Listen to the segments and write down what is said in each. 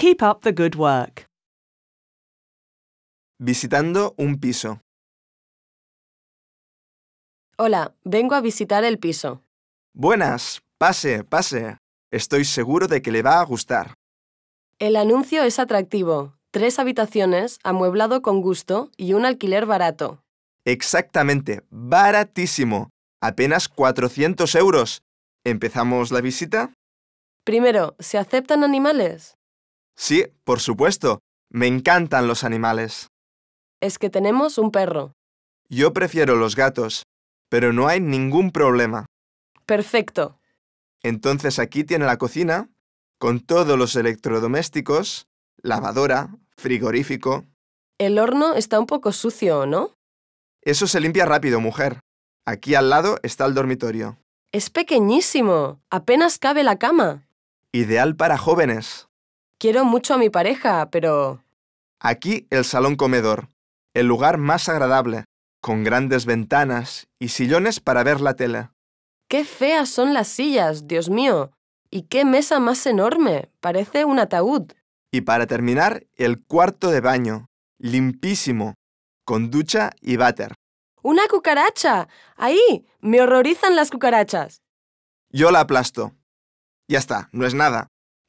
Keep up the good work. Visitando un piso. Hola, vengo a visitar el piso. Buenas, pase, pase. Estoy seguro de que le va a gustar. El anuncio es atractivo. Tres habitaciones, amueblado con gusto y un alquiler barato. Exactamente, baratísimo. Apenas 400 euros. ¿Empezamos la visita? Primero, ¿se aceptan animales? Sí, por supuesto. Me encantan los animales. Es que tenemos un perro. Yo prefiero los gatos, pero no hay ningún problema. Perfecto. Entonces aquí tiene la cocina, con todos los electrodomésticos, lavadora, frigorífico. El horno está un poco sucio, ¿no? Eso se limpia rápido, mujer. Aquí al lado está el dormitorio. Es pequeñísimo. Apenas cabe la cama. Ideal para jóvenes. Quiero mucho a mi pareja, pero... Aquí el salón comedor, el lugar más agradable, con grandes ventanas y sillones para ver la tela. ¡Qué feas son las sillas, Dios mío! ¿Y qué mesa más enorme? Parece un ataúd. Y para terminar, el cuarto de baño, limpísimo, con ducha y váter. ¡Una cucaracha! ¡Ahí! Me horrorizan las cucarachas. Yo la aplasto. Ya está, no es nada.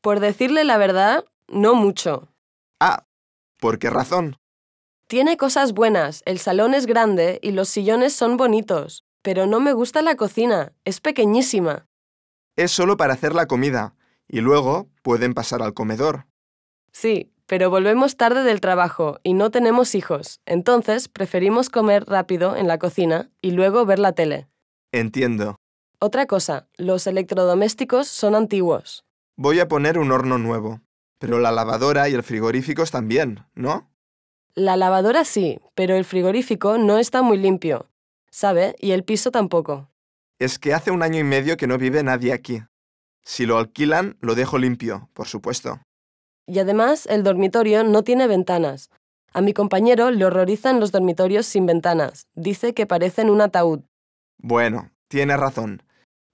Por decirle la verdad, no mucho. Ah, ¿por qué razón? Tiene cosas buenas, el salón es grande y los sillones son bonitos, pero no me gusta la cocina, es pequeñísima. Es solo para hacer la comida, y luego pueden pasar al comedor. Sí, pero volvemos tarde del trabajo y no tenemos hijos, entonces preferimos comer rápido en la cocina y luego ver la tele. Entiendo. Otra cosa, los electrodomésticos son antiguos. Voy a poner un horno nuevo. Pero la lavadora y el frigorífico están bien, ¿no? La lavadora sí, pero el frigorífico no está muy limpio, ¿sabe? Y el piso tampoco. Es que hace un año y medio que no vive nadie aquí. Si lo alquilan, lo dejo limpio, por supuesto. Y además, el dormitorio no tiene ventanas. A mi compañero le horrorizan los dormitorios sin ventanas. Dice que parecen un ataúd. Bueno, tiene razón.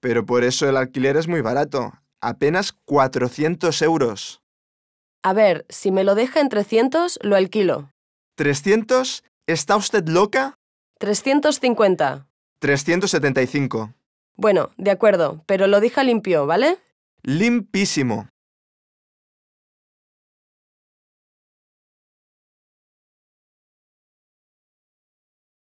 Pero por eso el alquiler es muy barato. Apenas 400 euros. A ver, si me lo deja en 300, lo alquilo. ¿300? ¿Está usted loca? 350. 375. Bueno, de acuerdo, pero lo deja limpio, ¿vale? Limpísimo.